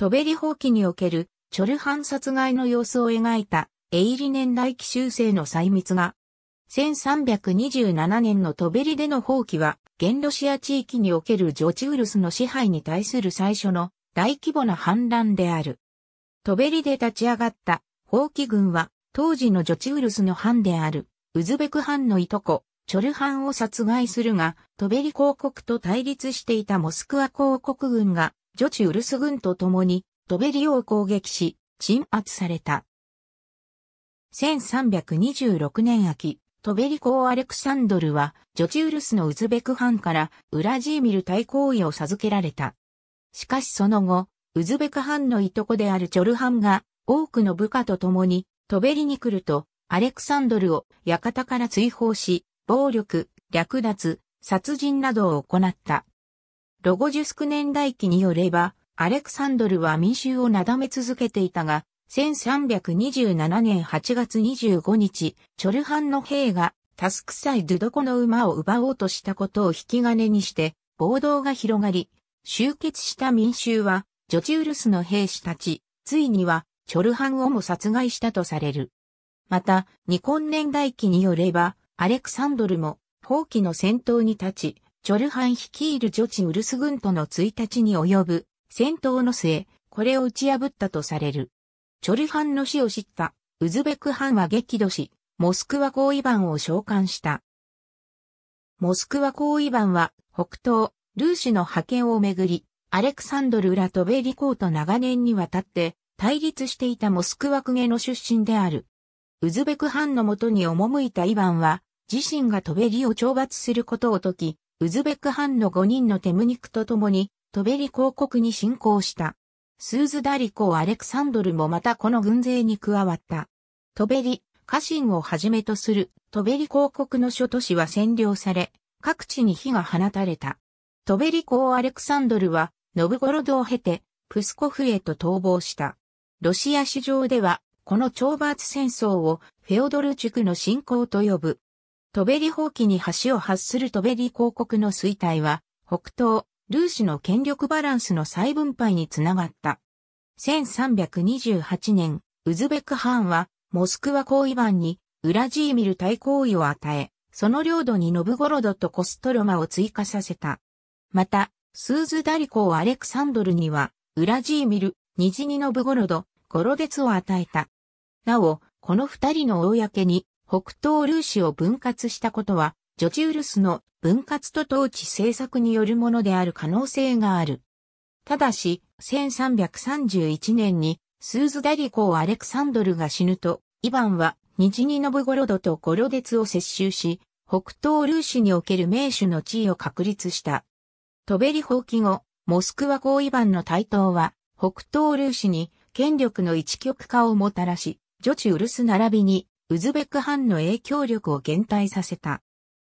トベリ放棄におけるチョルハン殺害の様子を描いたエイリ年代奇修正の細密が、1327年のトベリでの放棄は、現ロシア地域におけるジョチウルスの支配に対する最初の大規模な反乱である。トベリで立ち上がった放棄軍は、当時のジョチウルスの藩である、ウズベク藩のいとこ、チョルハンを殺害するが、トベリ公国と対立していたモスクワ公国軍が、女中ルス軍と共にドベリを攻撃し、鎮圧された。1326年秋、トベリ公アレクサンドルは、ジョチウルスのウズベク藩から、ウラジーミル対抗位を授けられた。しかしその後、ウズベク藩のいとこであるチョルハンが、多くの部下と共に、トベリに来ると、アレクサンドルを館から追放し、暴力、略奪、殺人などを行った。ロゴジュスク年代記によれば、アレクサンドルは民衆をなだめ続けていたが、1327年8月25日、チョルハンの兵がタスクサイドゥドコの馬を奪おうとしたことを引き金にして、暴動が広がり、集結した民衆は、ジョチウルスの兵士たち、ついには、チョルハンをも殺害したとされる。また、ニコン年代記によれば、アレクサンドルも、放棄の戦闘に立ち、チョルハン率いる女地ウルス軍との1日に及ぶ戦闘の末、これを打ち破ったとされる。チョルハンの死を知ったウズベクハンは激怒し、モスクワ行為版を召喚した。モスクワ行為版は北東、ルーシの派遣をめぐり、アレクサンドル・ラトベリコーと長年にわたって対立していたモスクワ公家の出身である。ウズベクハンのもとに赴いたイバンは、自身がトベリを懲罰することを解き、ウズベク藩の5人のテムニクと共に、トベリ公国に侵攻した。スーズダリ公アレクサンドルもまたこの軍勢に加わった。トベリ、家臣をはじめとするトベリ公国の諸都市は占領され、各地に火が放たれた。トベリ公アレクサンドルは、ノブゴロドを経て、プスコフへと逃亡した。ロシア市場では、この懲罰戦争をフェオドルチュクの侵攻と呼ぶ。トベリ放棄に橋を発するトベリ公国の衰退は、北東、ルーシの権力バランスの再分配につながった。1328年、ウズベク・ハーンは、モスクワ行為版に、ウラジーミル対行為を与え、その領土にノブゴロドとコストロマを追加させた。また、スーズダリコーアレクサンドルには、ウラジーミル、ニジニノブゴロド、ゴロデツを与えた。なお、この二人の公に、北東ルーシを分割したことは、ジョチウルスの分割と統治政策によるものである可能性がある。ただし、1331年にスーズダリーアレクサンドルが死ぬと、イヴァンはニジニノブゴロドとゴロデツを接収し、北東ルーシにおける名手の地位を確立した。トベリ放棄後、モスクワ公イヴァンの台頭は、北東ルーシに権力の一極化をもたらし、ジョチウルス並びにウズベク藩の影響力を減退させた。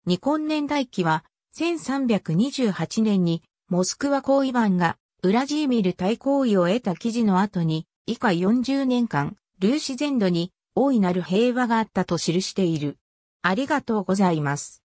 ニコン年代記は、1328年に、モスクワ行為版が、ウラジーミル対行為を得た記事の後に、以下40年間、ルーシ全土に、大いなる平和があったと記している。ありがとうございます。